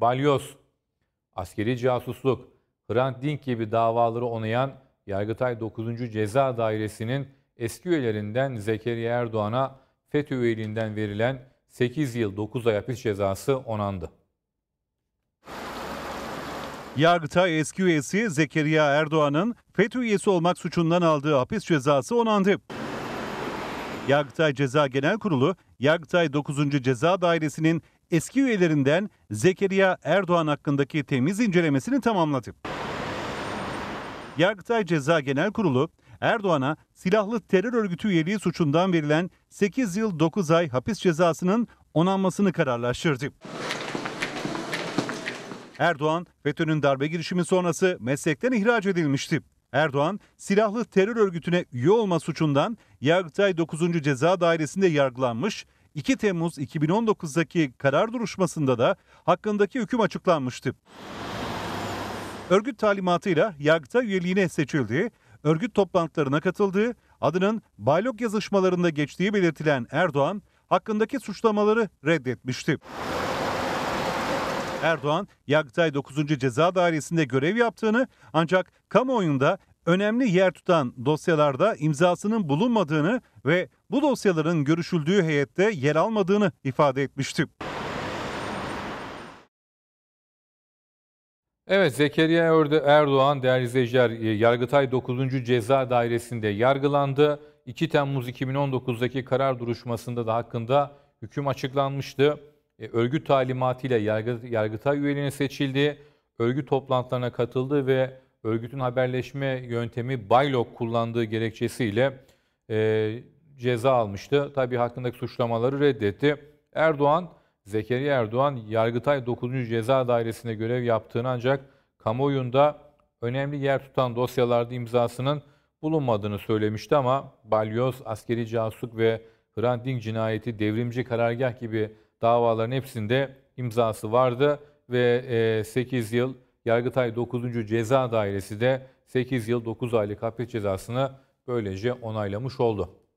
balyoz, askeri casusluk, Hrant Dink gibi davaları onayan Yargıtay 9. Ceza Dairesi'nin eski üyelerinden Zekeriya Erdoğan'a FETÖ üyeliğinden verilen 8 yıl 9 ay hapis cezası onandı. Yargıtay eski üyesi Zekeriya Erdoğan'ın FETÖ üyesi olmak suçundan aldığı hapis cezası onandı. Yargıtay Ceza Genel Kurulu, Yargıtay 9. Ceza Dairesi'nin eski üyelerinden Zekeriya Erdoğan hakkındaki temiz incelemesini tamamladı. Yargıtay Ceza Genel Kurulu, Erdoğan'a silahlı terör örgütü üyeliği suçundan verilen 8 yıl 9 ay hapis cezasının onanmasını kararlaştırdı. Erdoğan, FETÖ'nün darbe girişimi sonrası meslekten ihraç edilmişti. Erdoğan silahlı terör örgütüne üye olma suçundan Yargıtay 9. Ceza Dairesi'nde yargılanmış, 2 Temmuz 2019'daki karar duruşmasında da hakkındaki hüküm açıklanmıştı. Örgüt talimatıyla Yargıtay üyeliğine seçildiği, örgüt toplantılarına katıldığı, adının baylok yazışmalarında geçtiği belirtilen Erdoğan, hakkındaki suçlamaları reddetmişti. Erdoğan, Yargıtay 9. Ceza Dairesi'nde görev yaptığını ancak kamuoyunda önemli yer tutan dosyalarda imzasının bulunmadığını ve bu dosyaların görüşüldüğü heyette yer almadığını ifade etmişti. Evet Zekeriya Erdoğan değerli izleyiciler e, Yargıtay 9. Ceza Dairesi'nde yargılandı. 2 Temmuz 2019'daki karar duruşmasında da hakkında hüküm açıklanmıştı e, örgüt talimatıyla yargı, yargıtay üyeliğine seçildi, örgüt toplantılarına katıldı ve örgütün haberleşme yöntemi Baylok kullandığı gerekçesiyle e, ceza almıştı. Tabi hakkındaki suçlamaları reddetti. Erdoğan, Zekeriya Erdoğan Yargıtay 9. Ceza Dairesi'nde görev yaptığını ancak kamuoyunda önemli yer tutan dosyalarda imzasının bulunmadığını söylemişti ama balyoz, askeri casusluk ve Hrant Dink cinayeti, devrimci karargah gibi davaların hepsinde imzası vardı ve 8 e, yıl Yargıtay 9. Ceza Dairesi de 8 yıl 9 aylık hapis cezasını böylece onaylamış oldu.